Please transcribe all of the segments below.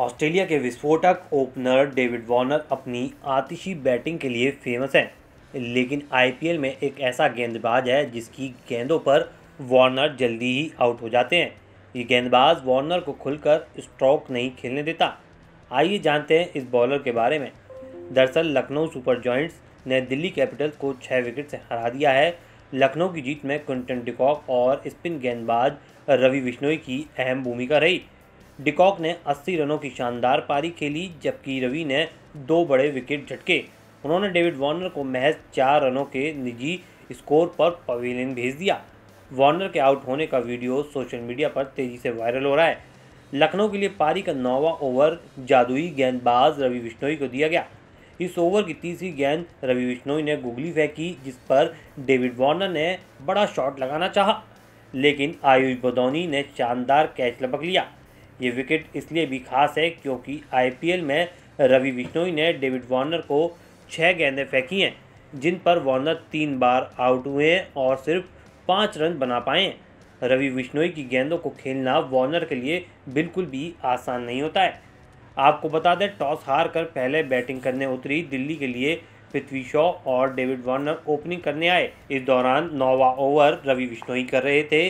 Australia के विस्फोटक opener David Warner अपनी आतिशी बैटिंग के लिए फेमस हैं लेकिन आईपीएल में एक ऐसा गेंदबाज है जिसकी गेंदों पर वार्नर जल्दी ही आउट हो जाते हैं ये गेंदबाज वार्नर को खुलकर स्ट्रोक नहीं खेलने देता आइए जानते हैं इस बॉलर के बारे में दरअसल लखनऊ सुपर जॉइंट्स ने दिल्ली कैपिटल्स को छः विकेट से हरा दिया है लखनऊ की जीत में कुंटन डिकॉक और स्पिन गेंदबाज रवि बिश्नोई की अहम भूमिका रही डिकॉक ने 80 रनों की शानदार पारी खेली जबकि रवि ने दो बड़े विकेट झटके उन्होंने डेविड वार्नर को महज चार रनों के निजी स्कोर पर पवेलियन भेज दिया वार्नर के आउट होने का वीडियो सोशल मीडिया पर तेज़ी से वायरल हो रहा है लखनऊ के लिए पारी का नौवा ओवर जादुई गेंदबाज रवि बिश्नोई को दिया गया इस ओवर की तीसरी गेंद रवि बिश्नोई ने गुगली फेंकी जिस पर डेविड वार्नर ने बड़ा शॉट लगाना चाहा लेकिन आयुष बदौनी ने शानदार कैच लपक लिया ये विकेट इसलिए भी खास है क्योंकि आईपीएल में रवि बिश्नोई ने डेविड वार्नर को छः गेंदें फेंकी हैं जिन पर वार्नर तीन बार आउट हुए हैं और सिर्फ पाँच रन बना पाए हैं रवि बिश्नोई की गेंदों को खेलना वार्नर के लिए बिल्कुल भी आसान नहीं होता है आपको बता दें टॉस हार कर पहले बैटिंग करने उतरी दिल्ली के लिए पृथ्वी शॉ और डेविड वार्नर ओपनिंग करने आए इस दौरान नौवा ओवर रवि बिश्नोई कर रहे थे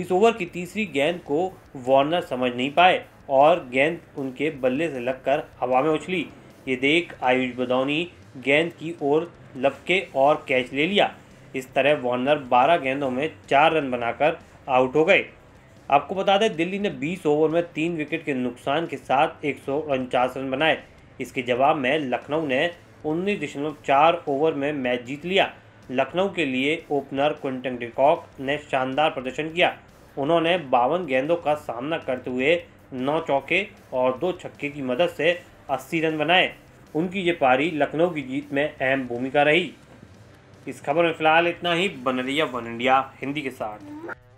इस ओवर की तीसरी गेंद को वार्नर समझ नहीं पाए और गेंद उनके बल्ले से लगकर हवा में उछली ये देख आयुष बदौनी गेंद की ओर लपके और कैच ले लिया इस तरह वार्नर 12 गेंदों में चार रन बनाकर आउट हो गए आपको बता दें दिल्ली ने 20 ओवर में तीन विकेट के नुकसान के साथ एक रन बनाए इसके जवाब में लखनऊ ने उन्नीस दशमलव चार ओवर में मैच जीत लिया लखनऊ के लिए ओपनर क्विंटन डिकॉक ने शानदार प्रदर्शन किया उन्होंने बावन गेंदों का सामना करते हुए नौ चौके और दो छक्के की मदद से अस्सी रन बनाए उनकी ये पारी लखनऊ की जीत में अहम भूमिका रही इस खबर में फिलहाल इतना ही बन रही वन इंडिया हिंदी के साथ